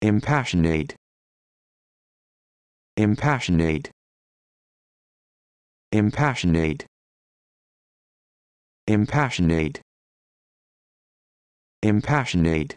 Impassionate. Impassionate. Impassionate. Impassionate. Impassionate.